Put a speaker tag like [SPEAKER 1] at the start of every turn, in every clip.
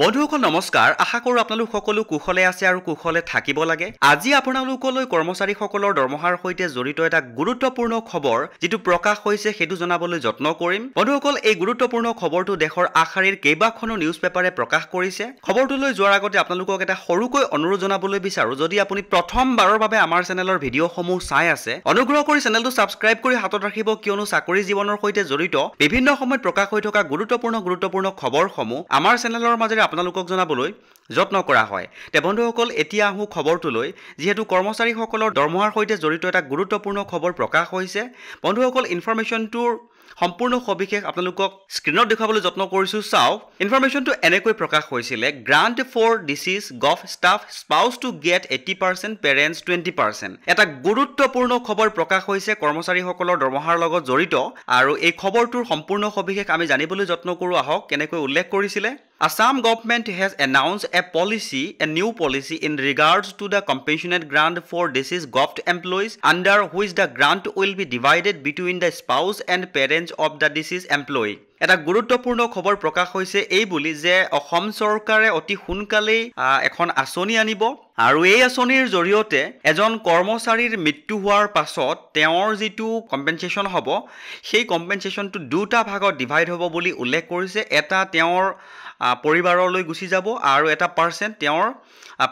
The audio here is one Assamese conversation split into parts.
[SPEAKER 1] বন্ধুসকল নমস্কাৰ আশা কৰোঁ আপোনালোক সকলো কুশলে আছে আৰু কুশলে থাকিব লাগে আজি আপোনালোকলৈ কৰ্মচাৰীসকলৰ দৰমহাৰ সৈতে জড়িত এটা গুৰুত্বপূৰ্ণ খবৰ যিটো প্ৰকাশ হৈছে সেইটো জনাবলৈ যত্ন কৰিম বন্ধুসকল এই গুৰুত্বপূৰ্ণ খবৰটো দেশৰ আগশাৰীৰ কেইবাখনো নিউজ পেপাৰে প্ৰকাশ কৰিছে খবৰটোলৈ যোৱাৰ আগতে আপোনালোকক এটা সৰুকৈ অনুৰোধ জনাবলৈ বিচাৰোঁ যদি আপুনি প্ৰথমবাৰৰ বাবে আমাৰ চেনেলৰ ভিডিঅ'সমূহ চাই আছে অনুগ্ৰহ কৰি চেনেলটো ছাবস্ক্ৰাইব কৰি হাতত ৰাখিব কিয়নো চাকৰি জীৱনৰ সৈতে জড়িত বিভিন্ন সময়ত প্ৰকাশ হৈ থকা গুৰুত্বপূৰ্ণ গুৰুত্বপূৰ্ণ খবৰসমূহ আমাৰ চেনেলৰ মাজেৰে আপোনালোকক জনাবলৈ যত্ন কৰা হয় তে বন্ধুসকল এতিয়া আহোঁ খবৰটোলৈ যিহেতু কৰ্মচাৰীসকলৰ দৰমহাৰ সৈতে জড়িত এটা গুৰুত্বপূৰ্ণ খবৰ প্ৰকাশ হৈছে বন্ধুসকল ইনফৰ্মেশ্যনটোৰ সম্পূৰ্ণ সবিশেষ আপোনালোকক স্ক্ৰীণত দেখুৱাবলৈ যত্ন কৰিছোঁ চাওক ইনফৰ্মেশ্যনটো এনেকৈ প্ৰকাশ হৈছিলে grant for deceased govt staff spouse to get eighty percent parents twenty percent এটা গুৰুত্বপূৰ্ণ খবৰ প্ৰকাশ হৈছে কৰ্মচাৰীসকলৰ দৰমহাৰ লগত জড়িত আৰু এই খবৰটোৰ সম্পূৰ্ণ সবিশেষ আমি জানিবলৈ যত্ন কৰোঁ আহক কেনেকৈ উল্লেখ কৰিছিলে Assam government has announced a policy, a new policy in regards to the compassionate grant for deceased GOVT employees under which the grant will be divided between the spouse and parents of the deceased employee. এটা গুৰুত্বপূৰ্ণ খবৰ প্ৰকাশ হৈছে এইবুলি যে অসম চৰকাৰে অতি সোনকালেই এখন আঁচনি আনিব আৰু এই আঁচনিৰ জৰিয়তে এজন কৰ্মচাৰীৰ মৃত্যু হোৱাৰ পাছত তেওঁৰ যিটো কম্পেনচেশ্যন হ'ব সেই কম্পেনচেশ্যনটো দুটা ভাগত ডিভাইড হ'ব বুলি উল্লেখ কৰিছে এটা তেওঁৰ পৰিবাৰলৈ গুচি যাব আৰু এটা পাৰ্চেণ্ট তেওঁৰ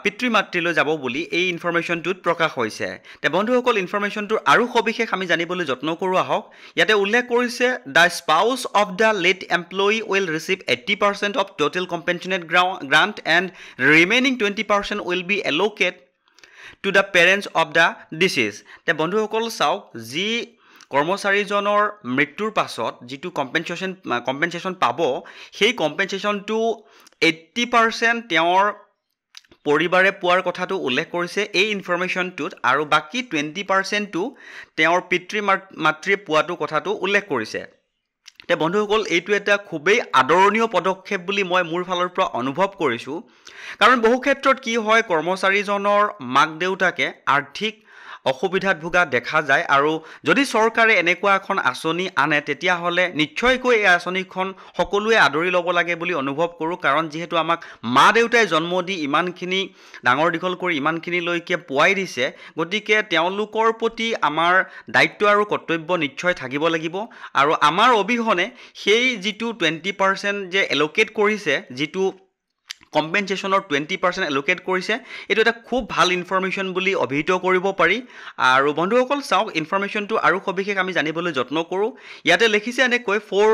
[SPEAKER 1] পিতৃ মাতৃলৈ যাব বুলি এই ইনফৰ্মেশ্যনটোত প্ৰকাশ হৈছে তে বন্ধুসকল ইনফৰ্মেশ্যনটোৰ আৰু সবিশেষ আমি জানিবলৈ যত্ন কৰোঁ আহক ইয়াতে উল্লেখ কৰিছে the spouse of the late employee will receive eighty percent of total compassionate grant and remaining twenty percent will be allocate to the parents of the deceased তে বন্ধুসকল চাওক যি কৰ্মচাৰীজনৰ মৃত্যুৰ পাছত যিটো কম্পেনচেশ্যন কম্পেনচেশ্যন পাব সেই কম্পেনচেশ্যনটো এইটি পাৰ্চেণ্ট তেওঁৰ পৰিবাৰে পোৱাৰ কথাটো উল্লেখ কৰিছে এই ইনফৰ্মেশ্যনটোত আৰু বাকী টুৱেণ্টি পাৰ্চেণ্টটো তেওঁৰ পিতৃ মাতৃয়ে পোৱাটো কথাটো উল্লেখ কৰিছে এতিয়া বন্ধুসকল এইটো এটা খুবেই আদৰণীয় পদক্ষেপ বুলি মই মোৰ ফালৰ পৰা অনুভৱ কৰিছোঁ কাৰণ বহু ক্ষেত্ৰত কি হয় কৰ্মচাৰীজনৰ মাক দেউতাকে আৰ্থিক অসুবিধাত ভোগা দেখা যায় আৰু যদি চৰকাৰে এনেকুৱা এখন আঁচনি আনে তেতিয়াহ'লে নিশ্চয়কৈ এই আঁচনিখন সকলোৱে আদৰি ল'ব লাগে বুলি অনুভৱ কৰোঁ কাৰণ যিহেতু আমাক মা দেউতাই জন্ম দি ইমানখিনি ডাঙৰ দীঘল কৰি ইমানখিনিলৈকে পোৱাই দিছে গতিকে তেওঁলোকৰ প্ৰতি আমাৰ দায়িত্ব আৰু কৰ্তব্য নিশ্চয় থাকিব লাগিব আৰু আমাৰ অবিহনে সেই যিটো টুৱেণ্টি পাৰ্চেণ্ট যে এলকেট কৰিছে যিটো কম্পেনচেশ্যনৰ টুৱেণ্টি পাৰ্চেণ্ট এলোকেট কৰিছে এইটো এটা খুব ভাল ইনফৰ্মেশ্যন বুলি অভিহিত কৰিব পাৰি আৰু বন্ধুসকল চাওক ইনফৰ্মেশ্যনটো আৰু সবিশেষ আমি জানিবলৈ যত্ন কৰোঁ ইয়াতে লিখিছে এনেকৈ for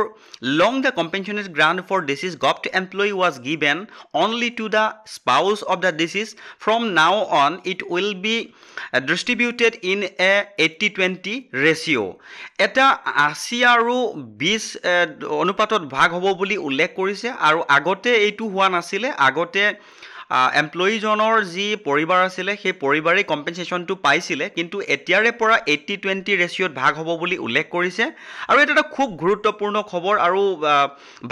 [SPEAKER 1] long the compassionate grant for deceased govt employee was given only to the spouse of the deceased from now on it will be distributed in a eighty twenty ratio' এটা আশী আৰু বিছ অনুপাতত ভাগ হ'ব বুলি উল্লেখ কৰিছে আৰু আগতে এইটো হোৱা নাছিলে আগতে এমপ্লয়িজনৰ যি পৰিবাৰ আছিলে সেই পৰিবাৰেই কম্পেনচেশ্যনটো পাইছিলে কিন্তু এতিয়াৰে পৰা এইটি টুৱেণ্টি ৰেচিঅ'ত ভাগ হ'ব বুলি উল্লেখ কৰিছে আৰু এইটো এটা খুব গুৰুত্বপূৰ্ণ খবৰ আৰু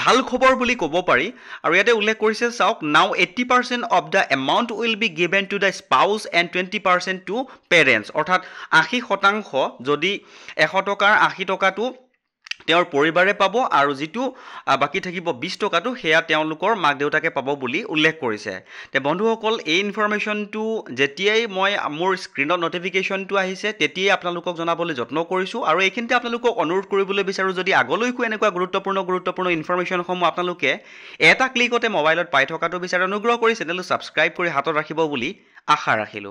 [SPEAKER 1] ভাল খবৰ বুলি ক'ব পাৰি আৰু ইয়াতে উল্লেখ কৰিছে চাওক now eighty percent of the amount will be given to the spouse and twenty percent to parents অৰ্থাৎ আশী শতাংশ যদি এশ টকাৰ আশী টকাটো তেওঁৰ পৰিবাৰে পাব আৰু যিটো বাকী থাকিব বিছ টকাটো সেয়া তেওঁলোকৰ মাক দেউতাকে পাব বুলি উল্লেখ কৰিছে তে বন্ধুসকল এই ইনফৰ্মেশ্যনটো যেতিয়াই মই মোৰ স্ক্ৰীণত নটিফিকেশ্যনটো আহিছে তেতিয়াই আপোনালোকক জনাবলৈ যত্ন কৰিছোঁ আৰু এইখিনিতে আপোনালোকক অনুৰোধ কৰিবলৈ বিচাৰোঁ যদি আগলৈকো এনেকুৱা গুৰুত্বপূৰ্ণ গুৰুত্বপূৰ্ণ ইনফৰ্মেশ্যনসমূহ আপোনালোকে এটা ক্লিকতে মোবাইলত পাই থকাটো বিচাৰে অনুগ্ৰহ কৰি চেনেলটো ছাবস্ক্ৰাইব কৰি হাতত ৰাখিব বুলি আশা ৰাখিলোঁ